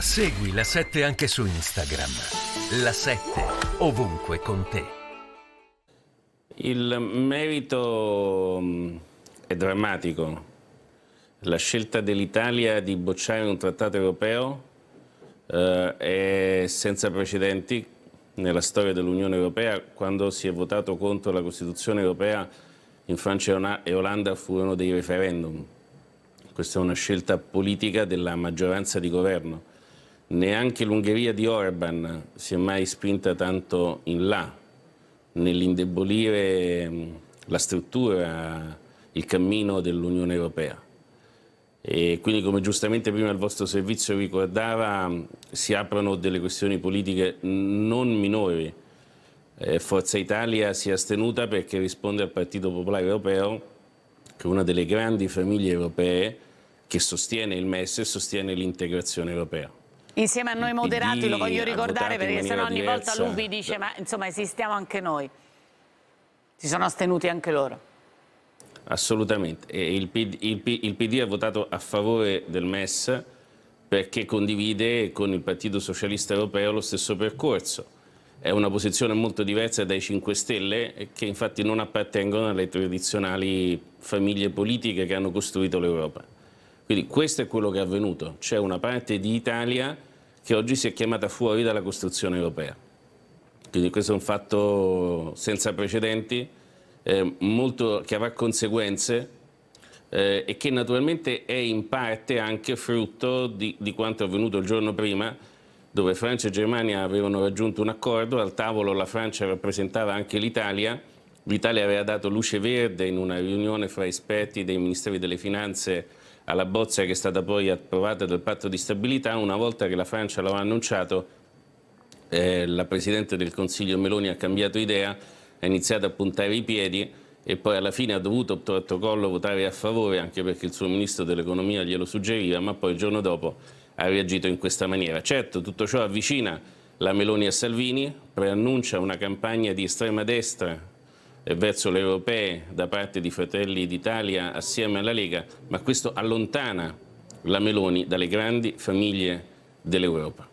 Segui la 7 anche su Instagram. La 7 ovunque con te. Il merito mm, è drammatico. La scelta dell'Italia di bocciare un trattato europeo eh, è senza precedenti nella storia dell'Unione Europea. Quando si è votato contro la Costituzione Europea in Francia e Olanda furono dei referendum. Questa è una scelta politica della maggioranza di governo Neanche l'Ungheria di Orban si è mai spinta tanto in là nell'indebolire mm, la struttura, il cammino dell'Unione Europea. E quindi, come giustamente prima il vostro servizio ricordava, mm, si aprono delle questioni politiche non minori. Eh, Forza Italia si è astenuta perché risponde al Partito Popolare Europeo, che è una delle grandi famiglie europee che sostiene il MES e sostiene l'integrazione europea insieme a noi moderati, PD, lo voglio ricordare perché sennò ogni diversa. volta lui dice ma insomma esistiamo anche noi. Si sono astenuti anche loro. Assolutamente. Il PD, il, il PD, ha votato a favore del MES perché condivide con il Partito Socialista Europeo lo stesso percorso. È una posizione molto diversa dai 5 Stelle che infatti non appartengono alle tradizionali famiglie politiche che hanno costruito l'Europa. Quindi questo è quello che è avvenuto. C'è una parte di Italia che oggi si è chiamata fuori dalla costruzione europea. Quindi questo è un fatto senza precedenti, eh, molto, che avrà conseguenze eh, e che naturalmente è in parte anche frutto di, di quanto è avvenuto il giorno prima, dove Francia e Germania avevano raggiunto un accordo, al tavolo la Francia rappresentava anche l'Italia, l'Italia aveva dato luce verde in una riunione fra esperti dei ministeri delle finanze alla bozza che è stata poi approvata dal patto di stabilità, una volta che la Francia l'aveva annunciato, eh, la Presidente del Consiglio Meloni ha cambiato idea, ha iniziato a puntare i piedi e poi alla fine ha dovuto protocollo votare a favore anche perché il suo Ministro dell'Economia glielo suggeriva, ma poi il giorno dopo ha reagito in questa maniera. Certo, tutto ciò avvicina la Meloni a Salvini, preannuncia una campagna di estrema destra eh, verso le europee da parte di Fratelli d'Italia assieme alla Lega, ma questo allontana la Meloni dalle grandi famiglie dell'Europa.